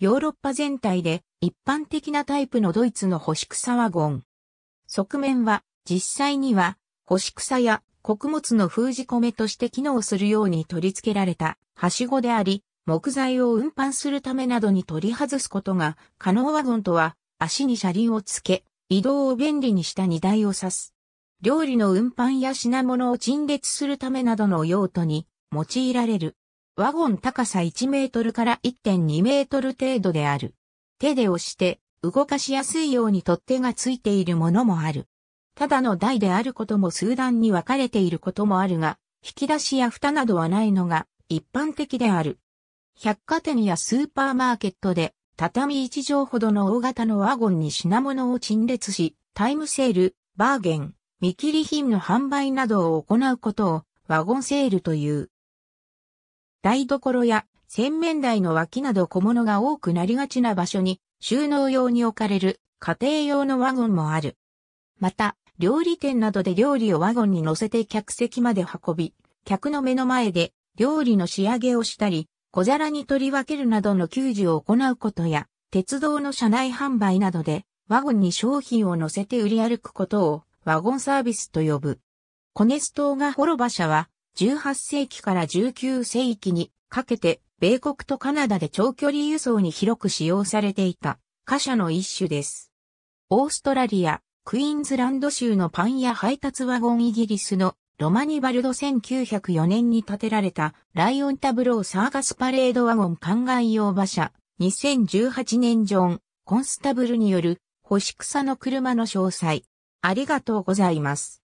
ヨーロッパ全体で一般的なタイプのドイツの干し草ワゴン。側面は実際には干し草や穀物の封じ込めとして機能するように取り付けられたはしごであり、木材を運搬するためなどに取り外すことが可能ワゴンとは足に車輪をつけ、移動を便利にした荷台を指す。料理の運搬や品物を陳列するためなどの用途に用いられる。ワゴン高さ1メートルから1.2メートル程度である。手で押して動かしやすいように取っ手がついているものもある。ただの台であることも数段に分かれていることもあるが、引き出しや蓋などはないのが一般的である。百貨店やスーパーマーケットで畳一畳ほどの大型のワゴンに品物を陳列し、タイムセール、バーゲン、見切り品の販売などを行うことをワゴンセールという。台所や洗面台の脇など小物が多くなりがちな場所に収納用に置かれる家庭用のワゴンもある。また、料理店などで料理をワゴンに乗せて客席まで運び、客の目の前で料理の仕上げをしたり、小皿に取り分けるなどの給仕を行うことや、鉄道の車内販売などでワゴンに商品を乗せて売り歩くことをワゴンサービスと呼ぶ。コネスガがロバ社は18世紀から19世紀にかけて米国とカナダで長距離輸送に広く使用されていた貨車の一種です。オーストラリア、クイーンズランド州のパン屋配達ワゴンイギリスのロマニバルド1904年に建てられたライオンタブローサーガスパレードワゴン灌漑用馬車2018年ジョン・コンスタブルによる星草の車の詳細。ありがとうございます。